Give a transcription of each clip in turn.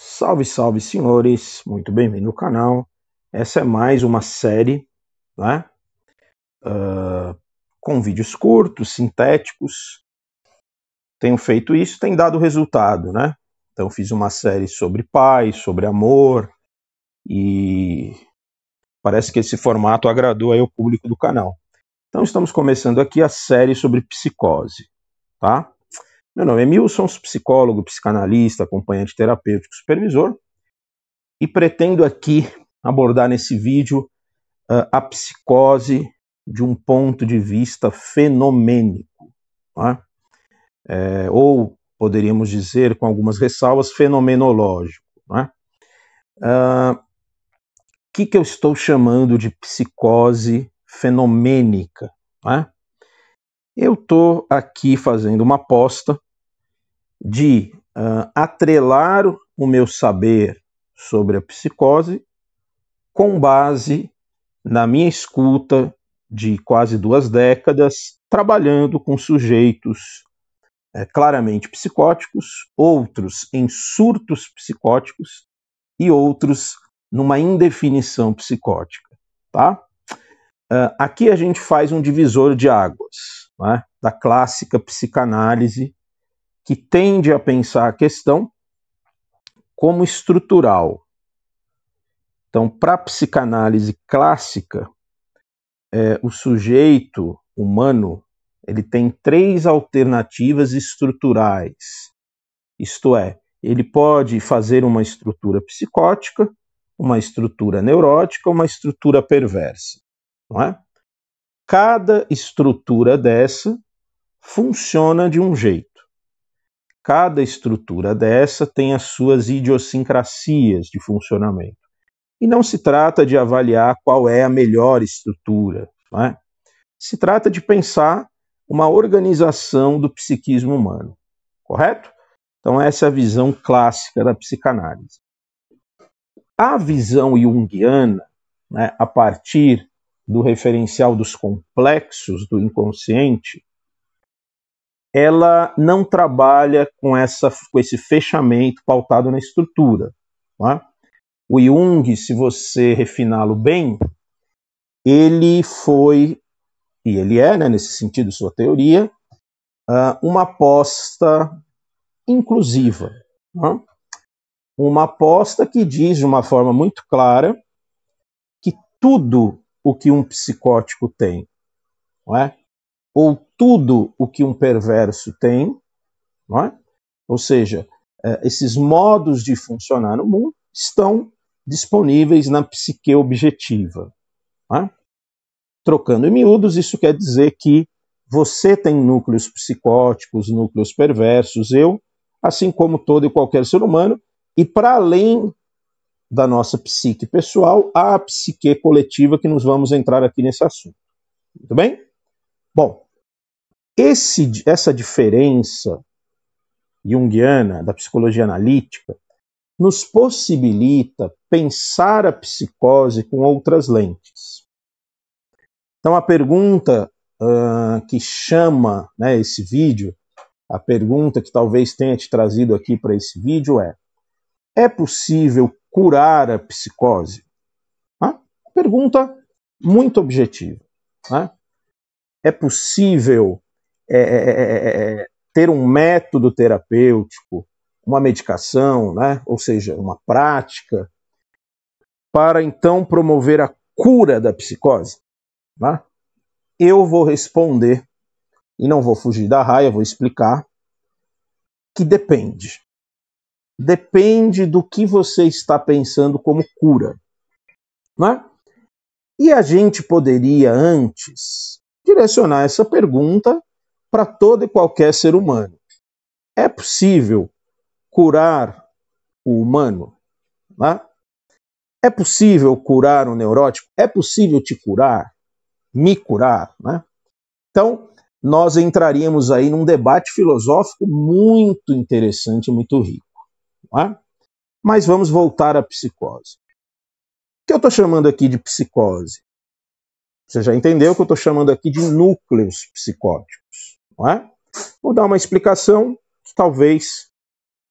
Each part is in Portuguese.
Salve, salve, senhores! Muito bem-vindo ao canal. Essa é mais uma série, né? Uh, com vídeos curtos, sintéticos. Tenho feito isso, tem dado resultado, né? Então fiz uma série sobre paz, sobre amor e parece que esse formato agradou aí o público do canal. Então estamos começando aqui a série sobre psicose, tá? Meu nome é Milson, sou psicólogo, psicanalista, acompanhante terapêutico, supervisor e pretendo aqui abordar nesse vídeo uh, a psicose de um ponto de vista fenomênico, tá? é, ou poderíamos dizer, com algumas ressalvas, fenomenológico. O né? uh, que, que eu estou chamando de psicose fenomênica? Né? Tá? Eu estou aqui fazendo uma aposta de uh, atrelar o meu saber sobre a psicose com base na minha escuta de quase duas décadas, trabalhando com sujeitos é, claramente psicóticos, outros em surtos psicóticos e outros numa indefinição psicótica. Tá? Uh, aqui a gente faz um divisor de águas né, da clássica psicanálise que tende a pensar a questão como estrutural. Então, para a psicanálise clássica, é, o sujeito humano ele tem três alternativas estruturais. Isto é, ele pode fazer uma estrutura psicótica, uma estrutura neurótica, uma estrutura perversa, não é? Cada estrutura dessa funciona de um jeito cada estrutura dessa tem as suas idiosincrasias de funcionamento. E não se trata de avaliar qual é a melhor estrutura, é? se trata de pensar uma organização do psiquismo humano, correto? Então, essa é a visão clássica da psicanálise. A visão junguiana, né, a partir do referencial dos complexos do inconsciente, ela não trabalha com, essa, com esse fechamento pautado na estrutura. Tá? O Jung, se você refiná-lo bem, ele foi, e ele é, né, nesse sentido, sua teoria, ah, uma aposta inclusiva. Tá? Uma aposta que diz de uma forma muito clara que tudo o que um psicótico tem, não é? ou tudo o que um perverso tem, não é? ou seja, é, esses modos de funcionar no mundo estão disponíveis na psique objetiva. É? Trocando em miúdos, isso quer dizer que você tem núcleos psicóticos, núcleos perversos, eu, assim como todo e qualquer ser humano, e para além da nossa psique pessoal, há a psique coletiva que nos vamos entrar aqui nesse assunto. Tudo bem? Bom, esse, essa diferença junguiana da psicologia analítica nos possibilita pensar a psicose com outras lentes. Então, a pergunta uh, que chama né, esse vídeo, a pergunta que talvez tenha te trazido aqui para esse vídeo é: é possível curar a psicose? Ah, Pergunta muito objetiva. Né? É possível é, é, é, é, ter um método terapêutico, uma medicação, né? ou seja, uma prática, para então promover a cura da psicose? Né? Eu vou responder, e não vou fugir da raia, vou explicar, que depende. Depende do que você está pensando como cura. Né? E a gente poderia antes direcionar essa pergunta para todo e qualquer ser humano. É possível curar o humano? Né? É possível curar o neurótico? É possível te curar? Me curar? Né? Então, nós entraríamos aí num debate filosófico muito interessante, muito rico. né? Mas vamos voltar à psicose. O que eu estou chamando aqui de psicose? Você já entendeu que eu estou chamando aqui de núcleos psicóticos. Não é? Vou dar uma explicação que talvez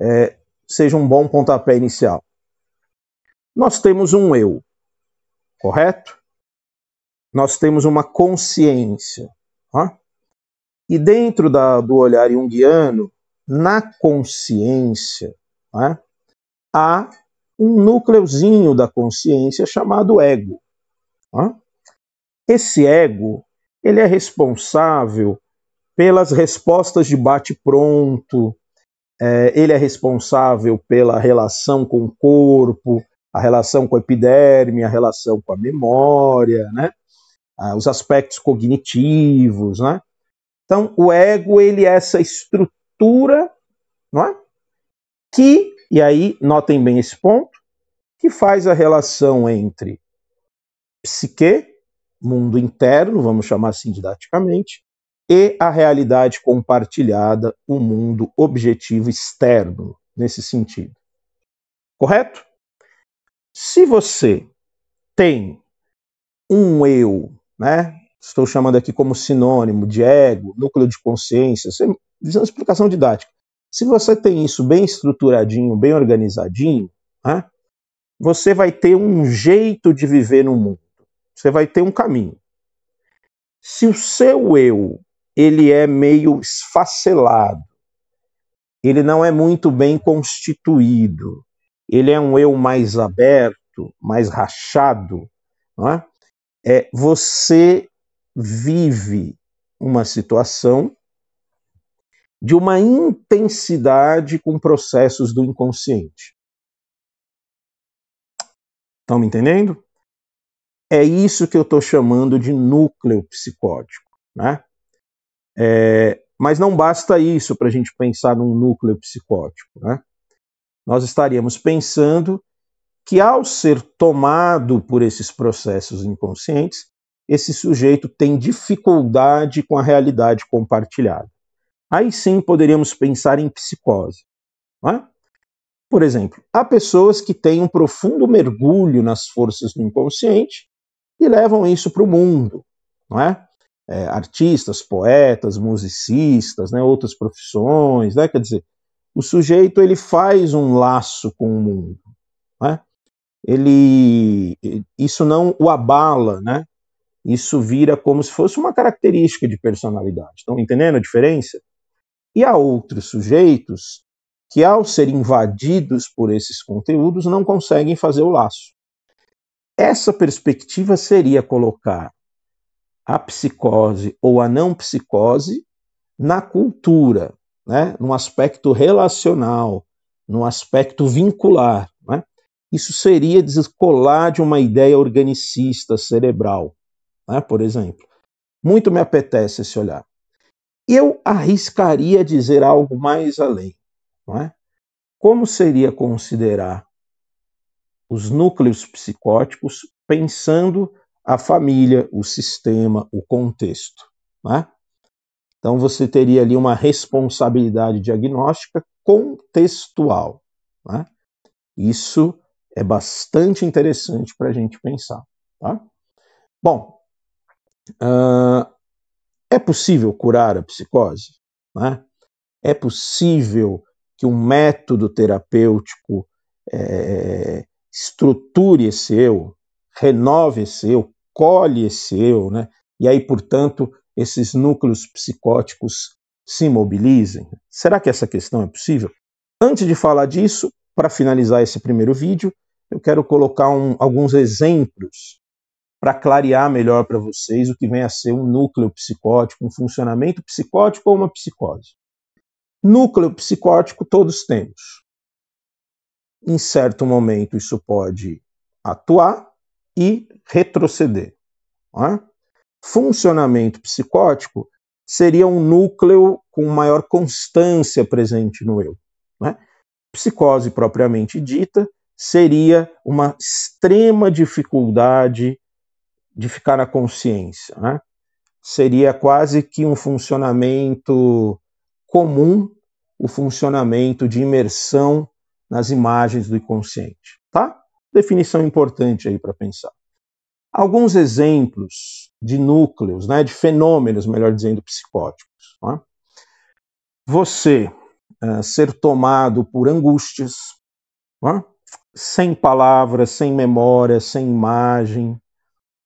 é, seja um bom pontapé inicial. Nós temos um eu, correto? Nós temos uma consciência. É? E dentro da, do olhar junguiano, na consciência, é? há um núcleozinho da consciência chamado ego. Esse ego ele é responsável pelas respostas de bate-pronto. É, ele é responsável pela relação com o corpo, a relação com a epiderme, a relação com a memória, né? Ah, os aspectos cognitivos, né? Então, o ego, ele é essa estrutura, não é? Que, e aí, notem bem esse ponto, que faz a relação entre psique, mundo interno, vamos chamar assim didaticamente, e a realidade compartilhada, o um mundo objetivo externo, nesse sentido. Correto? Se você tem um eu, né? Estou chamando aqui como sinônimo de ego, núcleo de consciência, visando explicação didática. Se você tem isso bem estruturadinho, bem organizadinho, né, você vai ter um jeito de viver no mundo. Você vai ter um caminho. Se o seu eu ele é meio esfacelado. Ele não é muito bem constituído. Ele é um eu mais aberto, mais rachado. Não é? É, você vive uma situação de uma intensidade com processos do inconsciente. Estão me entendendo? É isso que eu estou chamando de núcleo psicótico. Né? É, mas não basta isso para a gente pensar num núcleo psicótico. Né? Nós estaríamos pensando que, ao ser tomado por esses processos inconscientes, esse sujeito tem dificuldade com a realidade compartilhada. Aí sim poderíamos pensar em psicose. É? Por exemplo, há pessoas que têm um profundo mergulho nas forças do inconsciente e levam isso para o mundo. Não é? é, artistas, poetas, musicistas, né, outras profissões, né? quer dizer, o sujeito ele faz um laço com o mundo, né? ele isso não o abala, né? Isso vira como se fosse uma característica de personalidade. Estão entendendo a diferença? E há outros sujeitos que, ao serem invadidos por esses conteúdos, não conseguem fazer o laço. Essa perspectiva seria colocar a psicose ou a não psicose na cultura, né? no aspecto relacional, no aspecto vincular. Né? Isso seria descolar de uma ideia organicista cerebral, né? por exemplo. Muito me apetece esse olhar. Eu arriscaria dizer algo mais além. Não é? Como seria considerar os núcleos psicóticos pensando a família, o sistema, o contexto. Né? Então você teria ali uma responsabilidade diagnóstica contextual. Né? Isso é bastante interessante para a gente pensar. Tá? Bom, uh, é possível curar a psicose? Né? É possível que um método terapêutico é, estruture esse eu, renove esse eu, acolhe esse eu, né? e aí, portanto, esses núcleos psicóticos se mobilizem? Será que essa questão é possível? Antes de falar disso, para finalizar esse primeiro vídeo, eu quero colocar um, alguns exemplos para clarear melhor para vocês o que vem a ser um núcleo psicótico, um funcionamento psicótico ou uma psicose. Núcleo psicótico todos temos. Em certo momento isso pode atuar, e retroceder. É? Funcionamento psicótico seria um núcleo com maior constância presente no eu. É? Psicose propriamente dita seria uma extrema dificuldade de ficar na consciência. Né? Seria quase que um funcionamento comum, o funcionamento de imersão nas imagens do inconsciente, tá? definição importante aí para pensar. Alguns exemplos de núcleos, né, de fenômenos, melhor dizendo, psicóticos. É? Você uh, ser tomado por angústias, é? sem palavras, sem memória, sem imagem,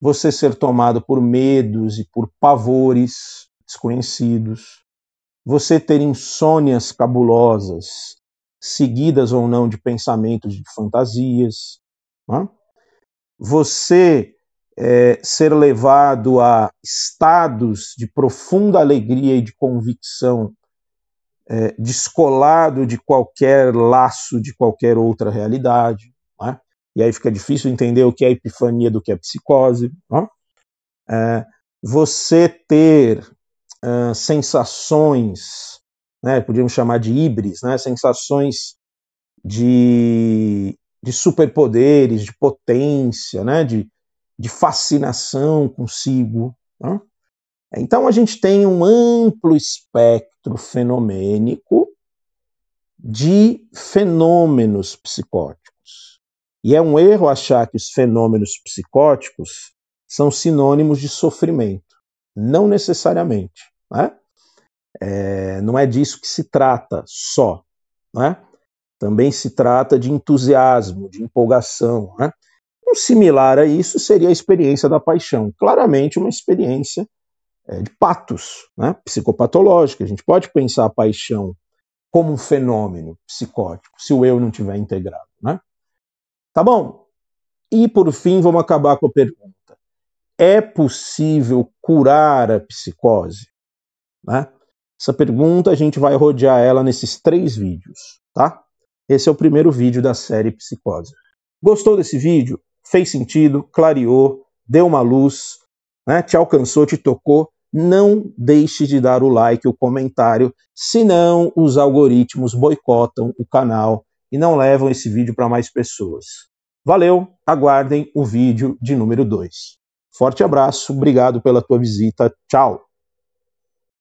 você ser tomado por medos e por pavores desconhecidos, você ter insônias cabulosas, seguidas ou não de pensamentos de fantasias, né? Você é, ser levado a estados de profunda alegria e de convicção, é, descolado de qualquer laço, de qualquer outra realidade. Né? E aí fica difícil entender o que é epifania do que é psicose. Né? É, você ter uh, sensações, né, podíamos chamar de híbris, né? sensações de de superpoderes, de potência, né? de, de fascinação consigo. Né? Então a gente tem um amplo espectro fenomênico de fenômenos psicóticos. E é um erro achar que os fenômenos psicóticos são sinônimos de sofrimento. Não necessariamente. Né? É, não é disso que se trata só. Né? Também se trata de entusiasmo, de empolgação. Né? Um similar a isso seria a experiência da paixão. Claramente, uma experiência é, de patos, né? psicopatológica. A gente pode pensar a paixão como um fenômeno psicótico, se o eu não tiver integrado. Né? Tá bom? E por fim, vamos acabar com a pergunta: é possível curar a psicose? Né? Essa pergunta a gente vai rodear ela nesses três vídeos, tá? Esse é o primeiro vídeo da série Psicose. Gostou desse vídeo? Fez sentido? Clareou? Deu uma luz? Né? Te alcançou? Te tocou? Não deixe de dar o like, o comentário, senão os algoritmos boicotam o canal e não levam esse vídeo para mais pessoas. Valeu, aguardem o vídeo de número 2. Forte abraço, obrigado pela tua visita, tchau!